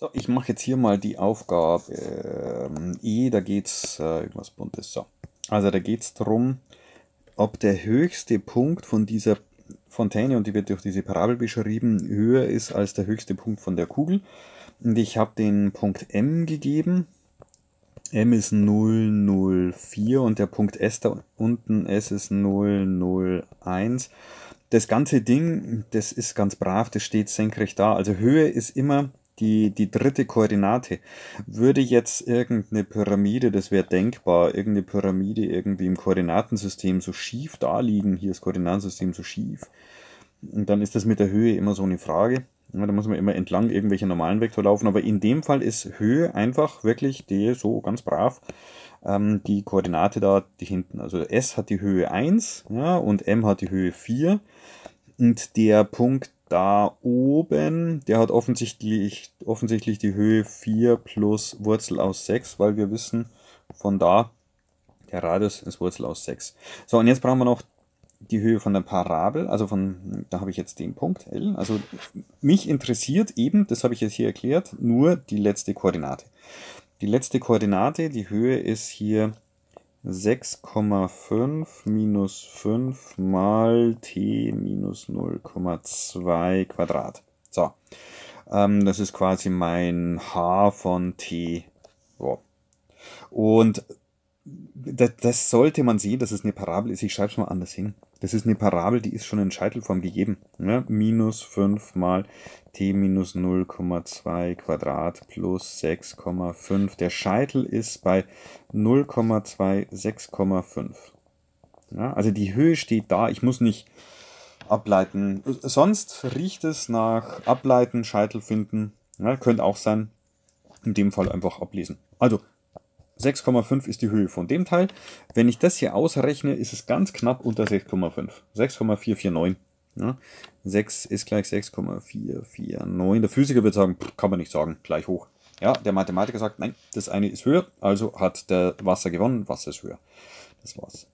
So, ich mache jetzt hier mal die Aufgabe ähm, E, da geht es äh, irgendwas Buntes. So. Also da geht es darum, ob der höchste Punkt von dieser Fontäne, und die wird durch diese Parabel beschrieben, höher ist als der höchste Punkt von der Kugel. Und ich habe den Punkt M gegeben. M ist 004 und der Punkt S da unten, S ist 001. Das ganze Ding, das ist ganz brav, das steht senkrecht da. Also Höhe ist immer die, die dritte Koordinate. Würde jetzt irgendeine Pyramide, das wäre denkbar, irgendeine Pyramide irgendwie im Koordinatensystem so schief da liegen, hier das Koordinatensystem so schief, und dann ist das mit der Höhe immer so eine Frage. Ja, da muss man immer entlang irgendwelche normalen Vektor laufen, aber in dem Fall ist Höhe einfach wirklich die so ganz brav ähm, die Koordinate da die hinten. Also S hat die Höhe 1 ja, und M hat die Höhe 4 und der Punkt da oben, der hat offensichtlich, offensichtlich die Höhe 4 plus Wurzel aus 6, weil wir wissen, von da, der Radius ist Wurzel aus 6. So, und jetzt brauchen wir noch die Höhe von der Parabel, also von, da habe ich jetzt den Punkt L. Also mich interessiert eben, das habe ich jetzt hier erklärt, nur die letzte Koordinate. Die letzte Koordinate, die Höhe ist hier 6,5 minus 5 mal t minus 0,2 Quadrat. So, ähm, das ist quasi mein h von t. Wow. Und das, das sollte man sehen, dass es eine Parabel ist. Ich schreibe es mal anders hin. Das ist eine Parabel, die ist schon in Scheitelform gegeben. Ja, ne? minus 5 mal t minus 0,2 Quadrat plus 6,5. Der Scheitel ist bei 0,26,5. Ja, also die Höhe steht da. Ich muss nicht ableiten. Sonst riecht es nach ableiten, Scheitel finden. Ja, könnte auch sein. In dem Fall einfach ablesen. Also 6,5 ist die Höhe von dem Teil. Wenn ich das hier ausrechne, ist es ganz knapp unter 6,5. 6,449. 6 ist gleich 6,449. Der Physiker wird sagen, kann man nicht sagen, gleich hoch. Ja, der Mathematiker sagt, nein, das eine ist höher, also hat der Wasser gewonnen, Wasser ist höher. Das war's.